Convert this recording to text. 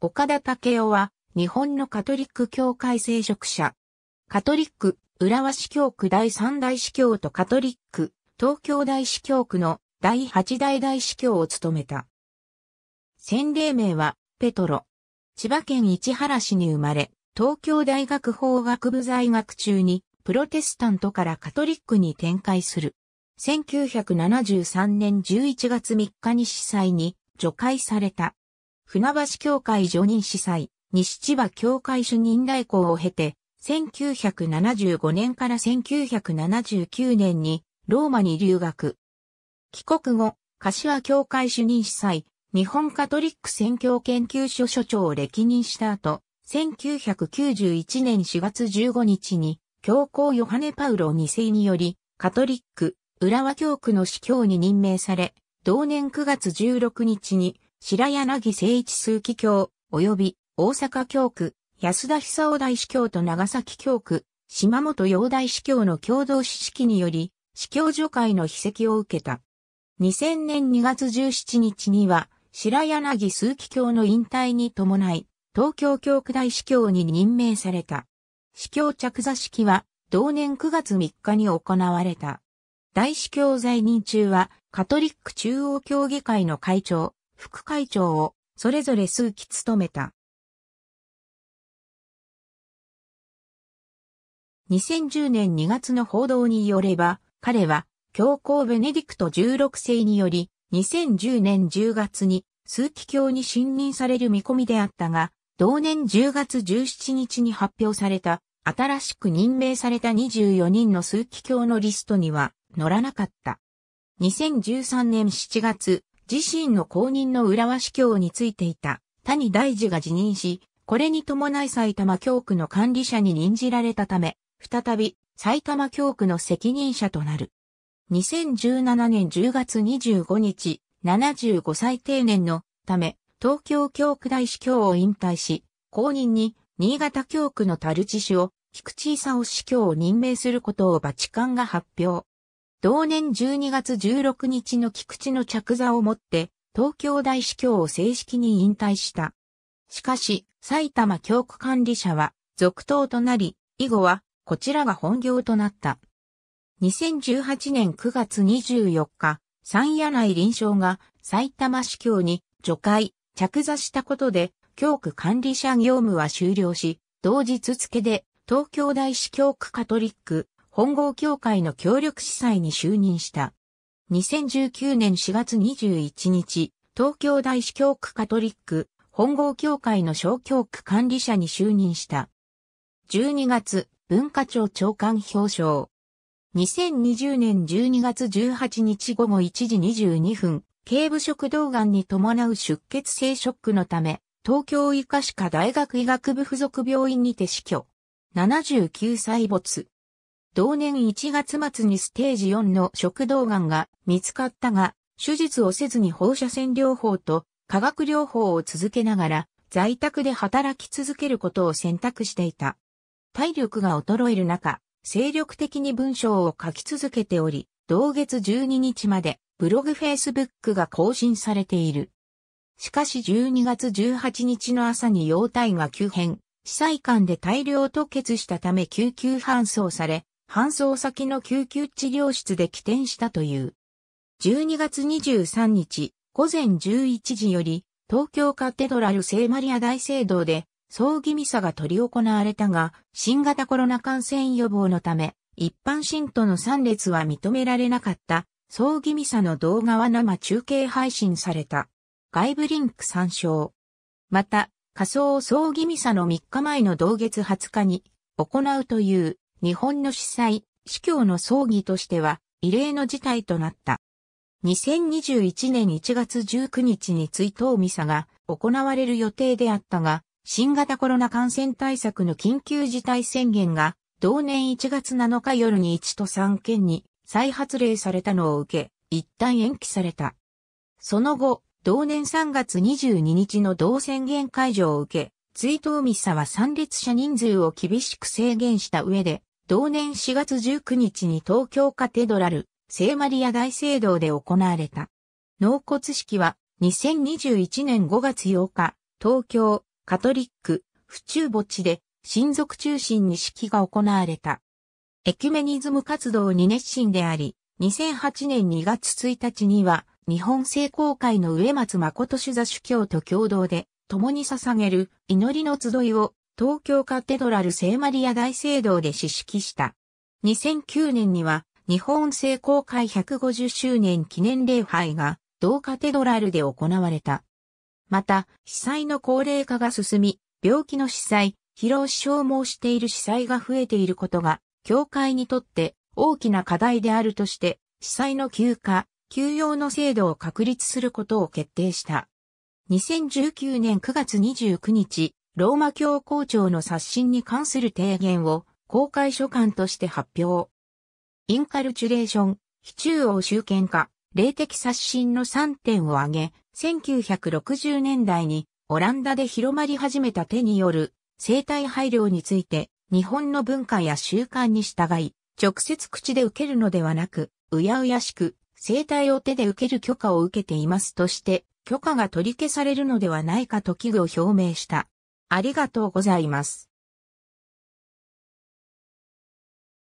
岡田武雄は、日本のカトリック教会聖職者。カトリック、浦和市教区第三大司教とカトリック、東京大司教区の第八大大司教を務めた。洗礼名は、ペトロ。千葉県市原市に生まれ、東京大学法学部在学中に、プロテスタントからカトリックに展開する。1973年11月3日に司祭に除会された。船橋協会助任司祭、西千葉協会主任代行を経て、1975年から1979年にローマに留学。帰国後、柏協会主任司祭、日本カトリック宣教研究所所長を歴任した後、1991年4月15日に、教皇ヨハネ・パウロ2世により、カトリック、浦和教区の司教に任命され、同年9月16日に、白柳誠一枢機教、及び大阪教区、安田久夫大司教と長崎教区、島本陽大司教の共同指揮により、司教助会の筆跡を受けた。2000年2月17日には、白柳枢機教の引退に伴い、東京教区大司教に任命された。司教着座式は、同年9月3日に行われた。大司教在任中は、カトリック中央協議会の会長、副会長を、それぞれ数期務めた。2010年2月の報道によれば、彼は、教皇ベネディクト16世により、2010年10月に、数期教に信任される見込みであったが、同年10月17日に発表された、新しく任命された24人の数期教のリストには、乗らなかった。2013年7月、自身の公認の浦和司教についていた谷大二が辞任し、これに伴い埼玉教区の管理者に任じられたため、再び埼玉教区の責任者となる。2017年10月25日、75歳定年のため、東京教区大司教を引退し、後任に新潟教区の樽地市を菊池勲司教を任命することをバチカンが発表。同年12月16日の菊池の着座をもって、東京大司教を正式に引退した。しかし、埼玉教区管理者は、続投となり、以後は、こちらが本業となった。2018年9月24日、三夜内臨床が埼玉司教に除会、着座したことで、教区管理者業務は終了し、同日付で東京大司教区カトリック本郷協会の協力司祭に就任した。2019年4月21日、東京大司教区カトリック、本郷協会の小教区管理者に就任した。12月、文化庁長官表彰。2020年12月18日午後1時22分、警部食道癌に伴う出血性ショックのため、東京医科歯科大学医学部附属病院にて死去。79歳没。同年1月末にステージ4の食道がんが見つかったが、手術をせずに放射線療法と化学療法を続けながら、在宅で働き続けることを選択していた。体力が衰える中、精力的に文章を書き続けており、同月12日までブログフェイスブックが更新されている。しかし12月18日の朝に容体が急変、被災館で大量吐血したため救急搬送され、搬送先の救急治療室で起点したという。12月23日、午前11時より、東京カテドラル聖マリア大聖堂で、葬儀ミサが取り行われたが、新型コロナ感染予防のため、一般信徒の参列は認められなかった、葬儀ミサの動画は生中継配信された。外部リンク参照。また、仮想葬儀ミサの3日前の同月20日に行うという日本の司祭、司教の葬儀としては異例の事態となった。2021年1月19日に追悼ミサが行われる予定であったが、新型コロナ感染対策の緊急事態宣言が同年1月7日夜に1と3県に再発令されたのを受け、一旦延期された。その後、同年3月22日の同宣言解除を受け、追悼ミサは参列者人数を厳しく制限した上で、同年4月19日に東京カテドラル、聖マリア大聖堂で行われた。納骨式は2021年5月8日、東京、カトリック、府中墓地で親族中心に式が行われた。エキュメニズム活動に熱心であり、2008年2月1日には、日本聖公会の植松誠主座主教と共同で、共に捧げる祈りの集いを東京カテドラル聖マリア大聖堂で指式した。2009年には日本聖公会150周年記念礼拝が同カテドラルで行われた。また、被災の高齢化が進み、病気の被災、疲労消耗している被災が増えていることが、教会にとって大きな課題であるとして、被災の休暇、休養の制度を確立することを決定した。2019年9月29日、ローマ教皇庁の刷新に関する提言を公開書簡として発表。インカルチュレーション、非中央集権化、霊的刷新の3点を挙げ、1960年代にオランダで広まり始めた手による生体配慮について、日本の文化や習慣に従い、直接口で受けるのではなく、うやうやしく、生体を手で受ける許可を受けていますとして、許可が取り消されるのではないかと危惧を表明した。ありがとうございます。